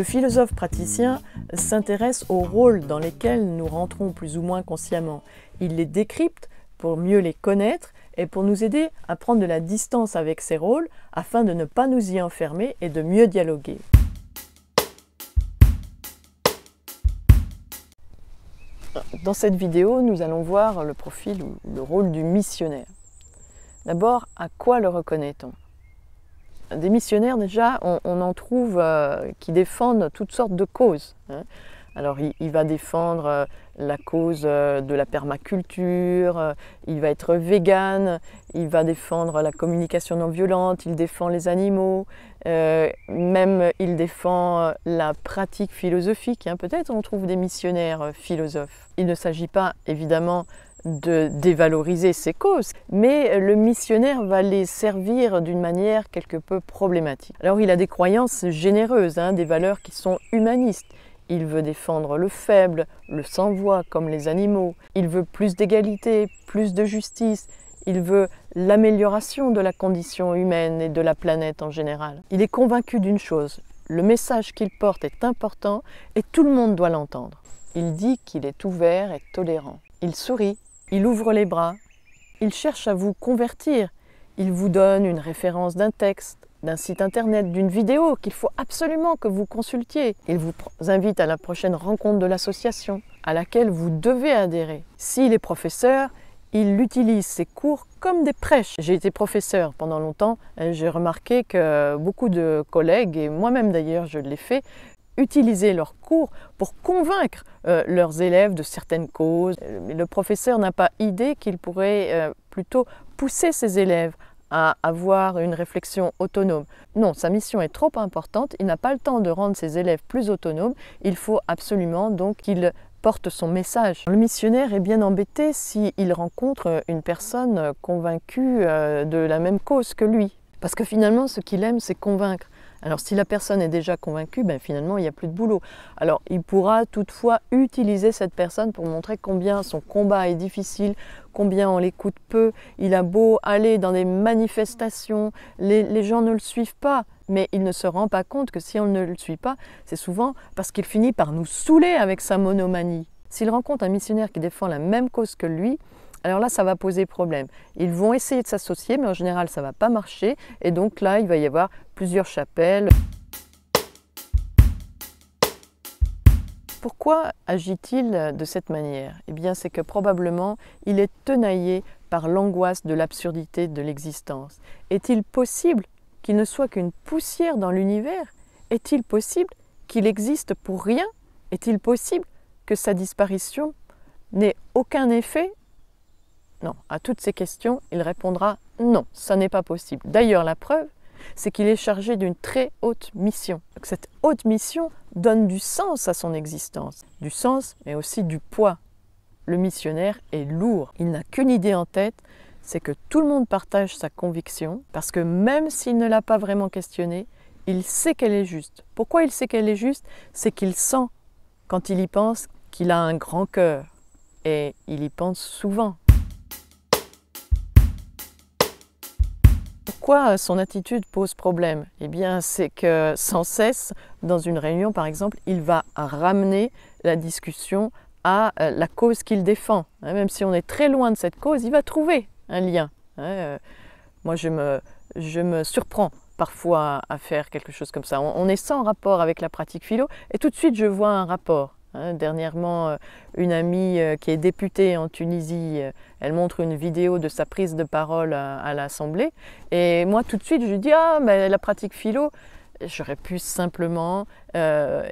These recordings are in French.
Le philosophe praticien s'intéresse aux rôles dans lesquels nous rentrons plus ou moins consciemment. Il les décrypte pour mieux les connaître et pour nous aider à prendre de la distance avec ces rôles afin de ne pas nous y enfermer et de mieux dialoguer. Dans cette vidéo, nous allons voir le profil ou le rôle du missionnaire. D'abord, à quoi le reconnaît-on des missionnaires déjà, on, en trouve euh, qui défendent toutes sortes de causes. Hein. Alors il, va défendre euh, la cause euh, de la permaculture, il va être vegan, il va défendre la communication non violente, il défend les animaux, même il défend la pratique philosophique. Hein. Peut-être on trouve des missionnaires philosophes. Il ne s'agit pas évidemment de dévaloriser ses causes, mais le missionnaire va les servir d'une manière quelque peu problématique. Alors il a des croyances généreuses, hein, des valeurs qui sont humanistes. Il veut défendre le faible, le sans-voix comme les animaux. Il veut plus d'égalité, plus de justice. Il veut l'amélioration de la condition humaine et de la planète en général. Il est convaincu d'une chose, le message qu'il porte est important et tout le monde doit l'entendre. Il dit qu'il est ouvert et tolérant. Il sourit il ouvre les bras, il cherche à vous convertir, il vous donne une référence d'un texte, d'un site internet, d'une vidéo qu'il faut absolument que vous consultiez. Il vous invite à la prochaine rencontre de l'association à laquelle vous devez adhérer. S'il est professeur, il utilise ses cours comme des prêches. J'ai été professeur pendant longtemps j'ai remarqué que beaucoup de collègues, et moi-même d'ailleurs je l'ai fait, utiliser leurs cours pour convaincre euh, leurs élèves de certaines causes. Euh, le professeur n'a pas idée qu'il pourrait euh, plutôt pousser ses élèves à avoir une réflexion autonome. Non, sa mission est trop importante, il n'a pas le temps de rendre ses élèves plus autonomes, il faut absolument donc qu'il porte son message. Le missionnaire est bien embêté s'il rencontre une personne convaincue de la même cause que lui. Parce que finalement, ce qu'il aime, c'est convaincre. Alors si la personne est déjà convaincue, ben, finalement il n'y a plus de boulot. Alors il pourra toutefois utiliser cette personne pour montrer combien son combat est difficile, combien on l'écoute peu. Il a beau aller dans des manifestations, les, les gens ne le suivent pas mais il ne se rend pas compte que si on ne le suit pas, c'est souvent parce qu'il finit par nous saouler avec sa monomanie. S'il rencontre un missionnaire qui défend la même cause que lui, alors là, ça va poser problème. Ils vont essayer de s'associer, mais en général, ça ne va pas marcher. Et donc là, il va y avoir plusieurs chapelles. Pourquoi agit-il de cette manière Eh bien, c'est que probablement, il est tenaillé par l'angoisse de l'absurdité de l'existence. Est-il possible qu'il ne soit qu'une poussière dans l'univers Est-il possible qu'il existe pour rien Est-il possible que sa disparition n'ait aucun effet non, à toutes ces questions, il répondra non, ça n'est pas possible. D'ailleurs, la preuve, c'est qu'il est chargé d'une très haute mission. cette haute mission donne du sens à son existence, du sens, mais aussi du poids. Le missionnaire est lourd, il n'a qu'une idée en tête, c'est que tout le monde partage sa conviction, parce que même s'il ne l'a pas vraiment questionnée, il sait qu'elle est juste. Pourquoi il sait qu'elle est juste C'est qu'il sent, quand il y pense, qu'il a un grand cœur. Et il y pense souvent. pourquoi euh, son attitude pose problème Eh bien, c'est que sans cesse, dans une réunion par exemple, il va ramener la discussion à euh, la cause qu'il défend. Hein, même si on est très loin de cette cause, il va trouver un lien. Hein, euh, moi, je me, je me surprends parfois à faire quelque chose comme ça. On est sans rapport avec la pratique philo et tout de suite, je vois un rapport. Hein, dernièrement, euh, une amie euh, qui est députée en Tunisie, euh, elle montre une vidéo de sa prise de parole à, l'Assemblée. Et moi, tout de suite, je lui dis Ah, mais ben, la pratique philo J'aurais pu simplement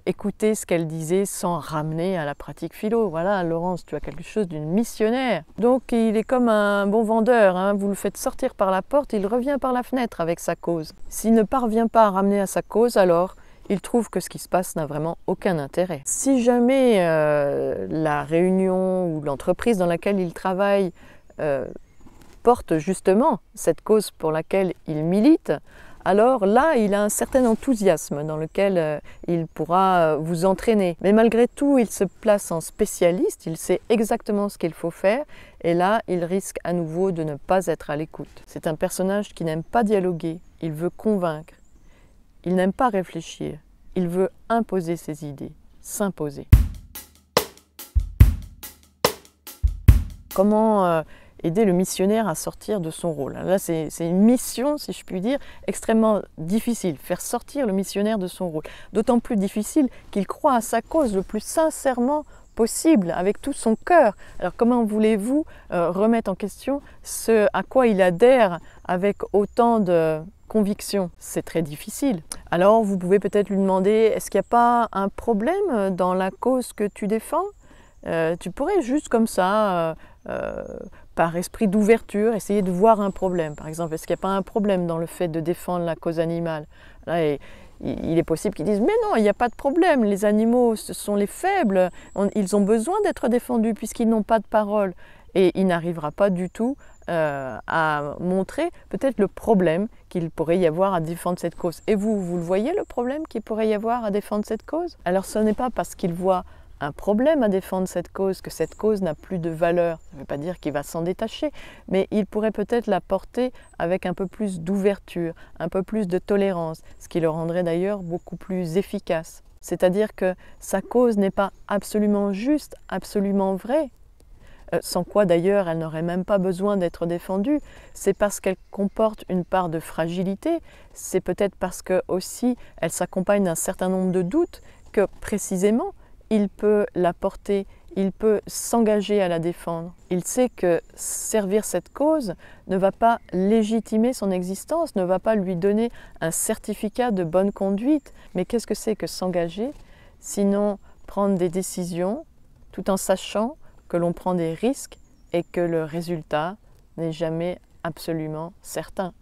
écouter ce qu'elle disait sans ramener à la pratique philo. Voilà, Laurence, tu as quelque chose d'une missionnaire. Donc il est comme un bon vendeur, hein. vous le faites sortir par la porte, il revient par la fenêtre avec sa cause. S'il ne parvient pas à ramener à sa cause, alors il trouve que ce qui se passe n'a vraiment aucun intérêt. Si jamais euh, la réunion ou l'entreprise dans laquelle il travaille euh, porte justement cette cause pour laquelle il milite, alors là, il a un certain enthousiasme dans lequel euh, il pourra vous entraîner. Mais malgré tout, il se place en spécialiste, il sait exactement ce qu'il faut faire, et là, il risque à nouveau de ne pas être à l'écoute. C'est un personnage qui n'aime pas dialoguer, il veut convaincre, il n'aime pas réfléchir, il veut imposer ses idées, s'imposer. Comment euh, aider le missionnaire à sortir de son rôle Là, c'est une mission, si je puis dire, extrêmement difficile, faire sortir le missionnaire de son rôle. D'autant plus difficile qu'il croit à sa cause le plus sincèrement possible, avec tout son cœur. Alors comment voulez-vous euh, remettre en question ce à quoi il adhère avec autant de conviction. C'est très difficile. Alors vous pouvez peut-être lui demander, est-ce qu'il n'y a pas un problème dans la cause que tu défends euh, Tu pourrais juste comme ça, euh, euh, par esprit d'ouverture, essayer de voir un problème. Par exemple, est-ce qu'il n'y a pas un problème dans le fait de défendre la cause animale et, il est possible qu'ils disent mais non, il n'y a pas de problème, les animaux ce sont les faibles, ils ont besoin d'être défendus puisqu'ils n'ont pas de parole. Et il n'arrivera pas du tout euh, à montrer peut-être le problème qu'il pourrait y avoir à défendre cette cause. Et vous, vous le voyez le problème qu'il pourrait y avoir à défendre cette cause Alors ce n'est pas parce qu'il voit un problème à défendre cette cause, que cette cause n'a plus de valeur. Ça ne veut pas dire qu'il va s'en détacher, mais il pourrait peut-être la porter avec un peu plus d'ouverture, un peu plus de tolérance, ce qui le rendrait d'ailleurs beaucoup plus efficace. C'est-à-dire que sa cause n'est pas absolument juste, absolument vraie, euh, sans quoi d'ailleurs elle n'aurait même pas besoin d'être défendue, c'est parce qu'elle comporte une part de fragilité, c'est peut-être parce que aussi elle s'accompagne d'un certain nombre de doutes que précisément il peut la porter, il peut s'engager à la défendre. Il sait que servir cette cause ne va pas légitimer son existence, ne va pas lui donner un certificat de bonne conduite. Mais qu'est-ce que c'est que s'engager Sinon prendre des décisions tout en sachant que l'on prend des risques et que le résultat n'est jamais absolument certain.